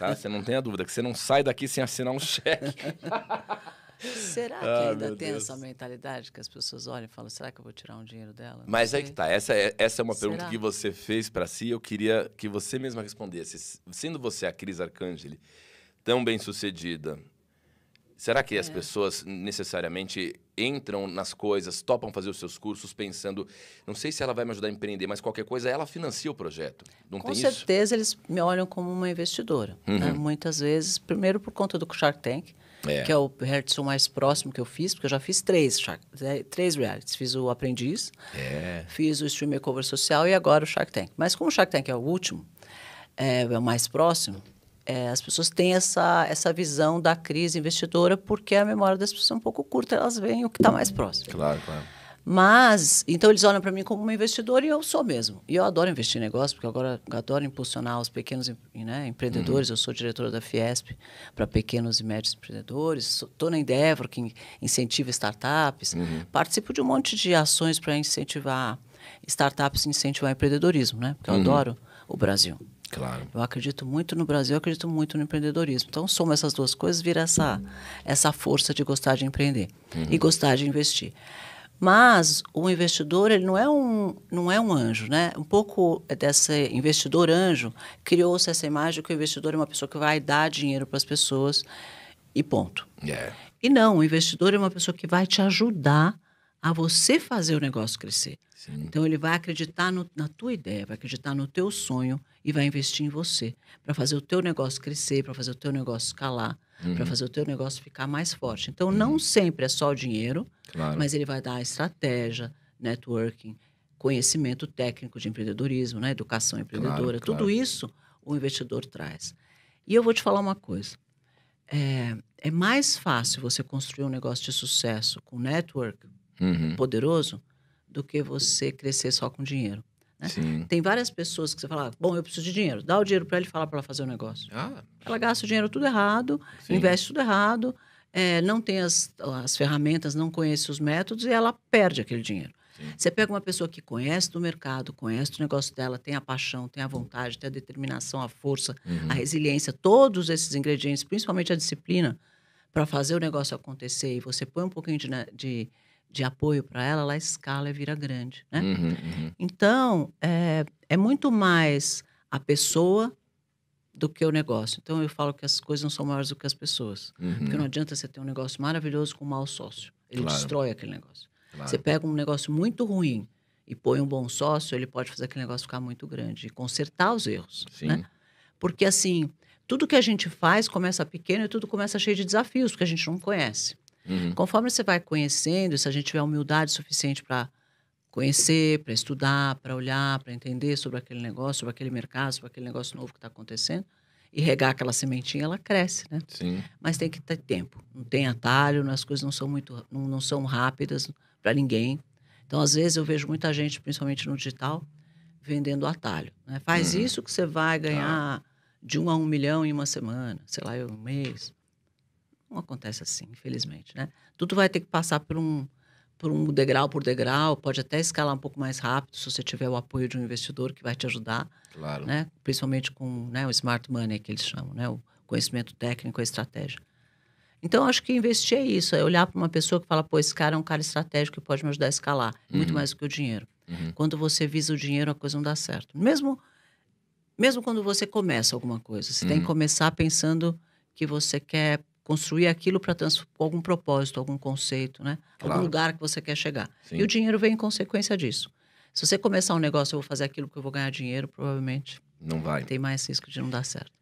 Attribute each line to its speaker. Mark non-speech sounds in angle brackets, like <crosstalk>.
Speaker 1: Tá? Você não tenha dúvida, que você não sai daqui sem assinar um <laughs> cheque. será ah, que ah, ainda tem Deus. essa mentalidade que as pessoas olham e falam, será que eu vou tirar um dinheiro dela? Não Mas é sei. é que tá. Essa é, essa é uma será? pergunta que você fez para si eu queria que você mesma respondesse. Sendo você a Cris Arcangeli, tão bem sucedida, será que é. as pessoas necessariamente entram nas coisas, topam fazer os seus cursos pensando, não sei se ela vai me ajudar a empreender, mas qualquer coisa, ela financia o projeto. Não Com tem certeza eles me olham como uma investidora. Né? Uhum. Né? Muitas vezes, primeiro por conta do Shark Tank, é. que é o Hertzson mais próximo que eu fiz, porque eu já fiz três, é, três realities. Fiz o Aprendiz, é. fiz o Streamer Cover Social e agora o Shark Tank. Mas como o Shark Tank é o último, é, é o mais próximo, é, as pessoas têm essa, essa visão da crise investidora porque a memória das pessoas é um pouco curta, elas veem o que está mais próximo. Claro, claro. Mas, então eles olham para mim como uma investidora e eu sou mesmo. E eu adoro investir em negócio, porque agora adoro impulsionar os pequenos né, empreendedores. Uhum. Eu sou diretora da Fiesp para pequenos e médios empreendedores. Estou na Endeavor, que incentiva startups. Uhum. Participo de um monte de ações para incentivar startups e incentivar empreendedorismo, né? Porque eu uhum. adoro o Brasil. Claro. Eu acredito muito no Brasil, eu acredito muito no empreendedorismo. Então, soma essas duas coisas, vira essa, essa força de gostar de empreender uhum. e gostar de investir. Mas o investidor, ele não é um, não é um anjo, né? Um pouco desse investidor anjo criou-se essa imagem que o investidor é uma pessoa que vai dar dinheiro para as pessoas e ponto. Yeah. É. E não, o investidor é uma pessoa que vai te ajudar a você fazer o negócio crescer. Sim. Então ele vai acreditar no, na tua ideia, vai acreditar no teu sonho e vai investir em você para fazer o teu negócio crescer, para fazer o teu negócio escalar, uhum. para fazer o teu negócio ficar mais forte. Então uhum. não sempre é só o dinheiro, claro. mas ele vai dar estratégia, networking, conhecimento técnico de empreendedorismo, né? educação empreendedora, claro, claro. tudo isso o investidor traz. E eu vou te falar uma coisa. É, é mais fácil você construir um negócio de sucesso com network uhum. poderoso do que você crescer só com dinheiro. Né? Tem várias pessoas que você fala, bom, eu preciso de dinheiro, dá o dinheiro para ele e fala para ela fazer o um negócio. Ah. Ela gasta o dinheiro tudo errado, Sim. investe tudo errado, é, não tem as, as ferramentas, não conhece os métodos e ela perde aquele dinheiro. Você pega uma pessoa que conhece do mercado, conhece do negócio dela, tem a paixão, tem a vontade, tem a determinação, a força, uhum. a resiliência, todos esses ingredientes, principalmente a disciplina, para fazer o negócio acontecer e você põe um pouquinho de, né, de de apoio para ela, ela escala e é vira grande. Né? Uhum, uhum. Então, é, é muito mais a pessoa do que o negócio. Então, eu falo que as coisas não são maiores do que as pessoas. Uhum. Porque não adianta você ter um negócio maravilhoso com um mau sócio. Ele claro. destrói aquele negócio. Claro. Você pega um negócio muito ruim e põe um bom sócio, ele pode fazer aquele negócio ficar muito grande e consertar os erros. Né? Porque, assim, tudo que a gente faz começa pequeno e tudo começa cheio de desafios, que a gente não conhece. Uhum. Conforme você vai conhecendo, se a gente tiver humildade suficiente para conhecer, para estudar, para olhar, para entender sobre aquele negócio, sobre aquele mercado, sobre aquele negócio novo que está acontecendo, e regar aquela sementinha, ela cresce, né? Sim. Mas tem que ter tempo. Não tem atalho, as coisas não são muito, não, não são rápidas para ninguém. Então, às vezes eu vejo muita gente, principalmente no digital, vendendo atalho. Né? Faz uhum. isso que você vai tá. ganhar ah. de um a um milhão em uma semana, sei lá, em um mês. Não acontece assim, infelizmente, né? Tudo vai ter que passar por um, por um degrau por degrau, pode até escalar um pouco mais rápido se você tiver o apoio de um investidor que vai te ajudar. Claro. Né? Principalmente com né, o smart money que eles chamam, né? O conhecimento técnico, a estratégia. Então, acho que investir é isso, é olhar para uma pessoa que fala, pô, esse cara é um cara estratégico que pode me ajudar a escalar, uhum. muito mais do que o dinheiro. Uhum. Quando você visa o dinheiro, a coisa não dá certo. Mesmo, mesmo quando você começa alguma coisa, você uhum. tem que uhum. começar pensando que você quer construir aquilo para algum propósito, algum conceito, né? Claro. Algum lugar que você quer chegar. Sim. E o dinheiro vem em consequência disso. Se você começar um negócio, eu vou fazer aquilo porque eu vou ganhar dinheiro, provavelmente. Não vai. Tem mais risco de não dar certo.